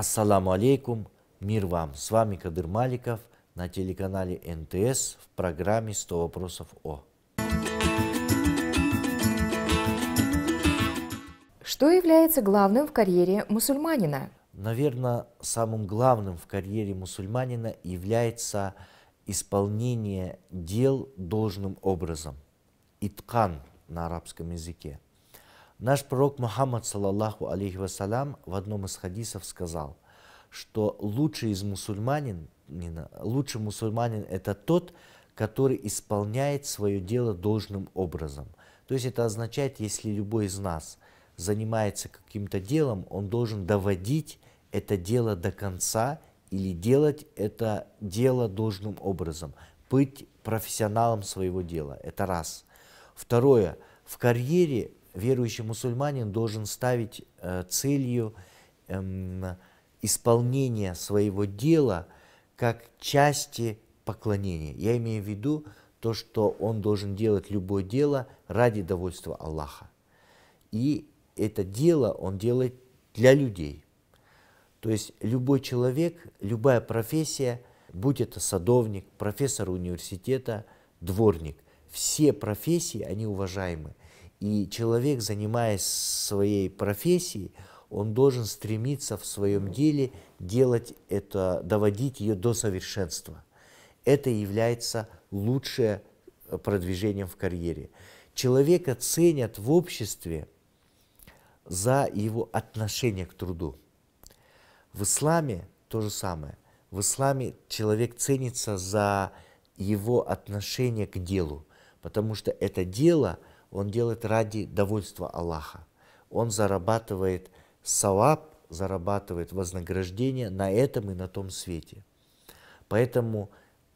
Ассаламу алейкум, мир вам. С вами Кадыр Маликов на телеканале НТС в программе «100 вопросов о». Что является главным в карьере мусульманина? Наверное, самым главным в карьере мусульманина является исполнение дел должным образом. Иткан на арабском языке – Наш пророк Мухаммад, саллаллаху алейхи вассалям, в одном из хадисов сказал, что лучший из мусульманин, лучший мусульманин – это тот, который исполняет свое дело должным образом. То есть это означает, если любой из нас занимается каким-то делом, он должен доводить это дело до конца или делать это дело должным образом, быть профессионалом своего дела. Это раз. Второе. В карьере верующий мусульманин должен ставить э, целью эм, исполнение своего дела как части поклонения. Я имею в виду то, что он должен делать любое дело ради довольства Аллаха. И это дело он делает для людей. То есть любой человек, любая профессия, будь это садовник, профессор университета, дворник, все профессии, они уважаемы – и человек, занимаясь своей профессией, он должен стремиться в своем деле делать это, доводить ее до совершенства. Это является лучшее э, продвижением в карьере. Человека ценят в обществе за его отношение к труду. В исламе то же самое. В исламе человек ценится за его отношение к делу, потому что это дело – он делает ради довольства Аллаха. Он зарабатывает салаб, зарабатывает вознаграждение на этом и на том свете. Поэтому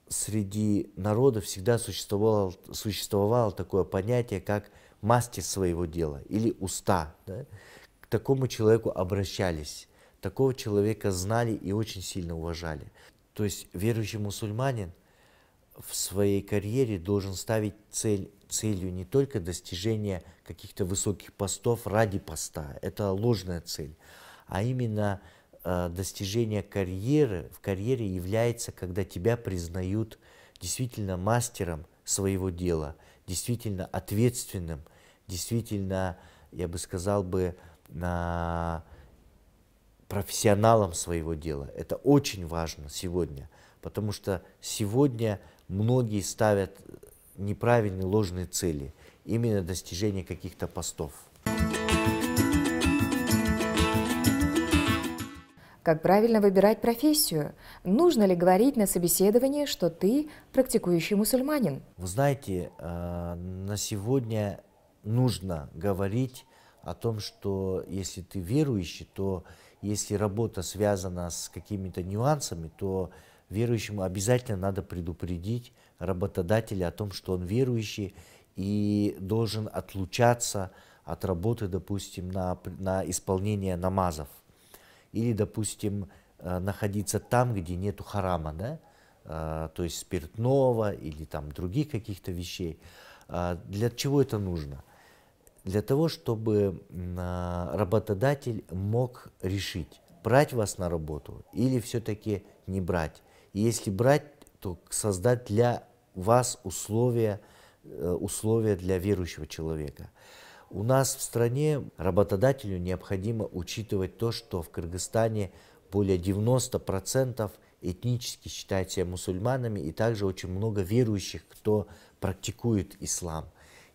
среди народа всегда существовало, существовало такое понятие, как мастер своего дела или уста. Да? К такому человеку обращались, такого человека знали и очень сильно уважали. То есть верующий мусульманин – в своей карьере должен ставить цель, целью не только достижение каких-то высоких постов ради поста, это ложная цель, а именно э, достижение карьеры в карьере является, когда тебя признают действительно мастером своего дела, действительно ответственным, действительно, я бы сказал бы, на профессионалом своего дела. Это очень важно сегодня, потому что сегодня – многие ставят неправильные ложные цели, именно достижение каких-то постов. Как правильно выбирать профессию? Нужно ли говорить на собеседовании, что ты практикующий мусульманин? Вы знаете, э, на сегодня нужно говорить о том, что если ты верующий, то если работа связана с какими-то нюансами, то верующему обязательно надо предупредить работодателя о том, что он верующий и должен отлучаться от работы, допустим, на, на исполнение намазов. Или, допустим, э, находиться там, где нету харама, да? Э, то есть спиртного или там других каких-то вещей. Э, для чего это нужно? Для того, чтобы работодатель мог решить, брать вас на работу или все-таки не брать. Если брать, то создать для вас условия, э, условия для верующего человека. У нас в стране работодателю необходимо учитывать то, что в Кыргызстане более 90% этнически считают себя мусульманами, и также очень много верующих, кто практикует ислам.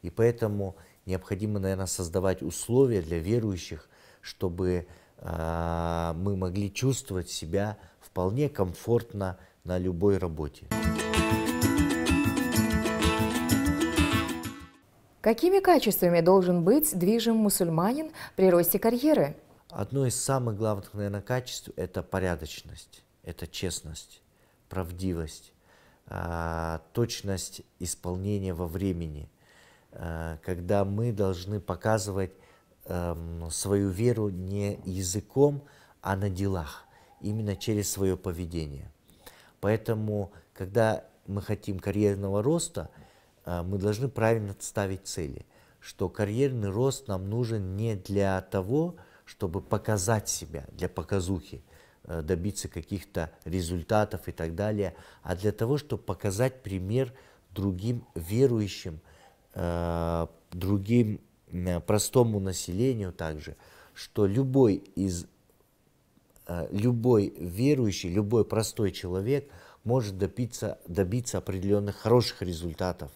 И поэтому необходимо, наверное, создавать условия для верующих, чтобы э, мы могли чувствовать себя вполне комфортно на любой работе. Какими качествами должен быть движим мусульманин при росте карьеры? Одно из самых главных, наверное, качеств – это порядочность, это честность, правдивость, а, точность исполнения во времени, а, когда мы должны показывать эм, свою веру не языком, а на делах, именно через свое поведение – Поэтому, когда мы хотим карьерного роста, э, мы должны правильно ставить цели, что карьерный рост нам нужен не для того, чтобы показать себя, для показухи, э, добиться каких-то результатов и так далее, а для того, чтобы показать пример другим верующим, э, другим простому населению также, что любой из Э, любой верующий, любой простой человек может добиться, добиться определенных хороших результатов.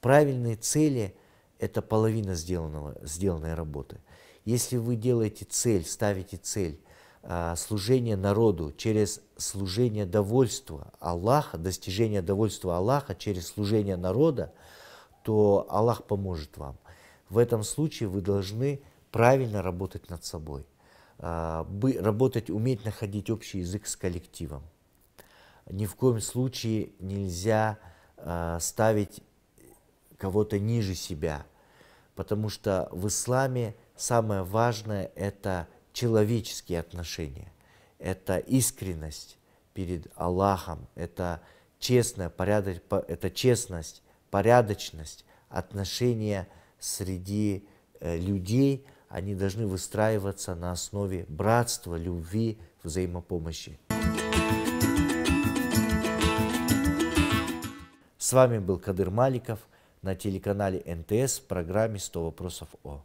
Правильные цели – это половина сделанного, сделанной работы. Если вы делаете цель, ставите цель э, служения народу через служение довольства Аллаха, достижение довольства Аллаха через служение народа, то Аллах поможет вам. В этом случае вы должны правильно работать над собой – а, бы работать, уметь находить общий язык с коллективом. Ни в коем случае нельзя а, ставить кого-то ниже себя, потому что в исламе самое важное – это человеческие отношения, это искренность перед Аллахом, это честная, порядок, это честность, порядочность, отношения среди э, людей – они должны выстраиваться на основе братства, любви, взаимопомощи. С вами был Кадыр Маликов на телеканале НТС в программе «100 вопросов О».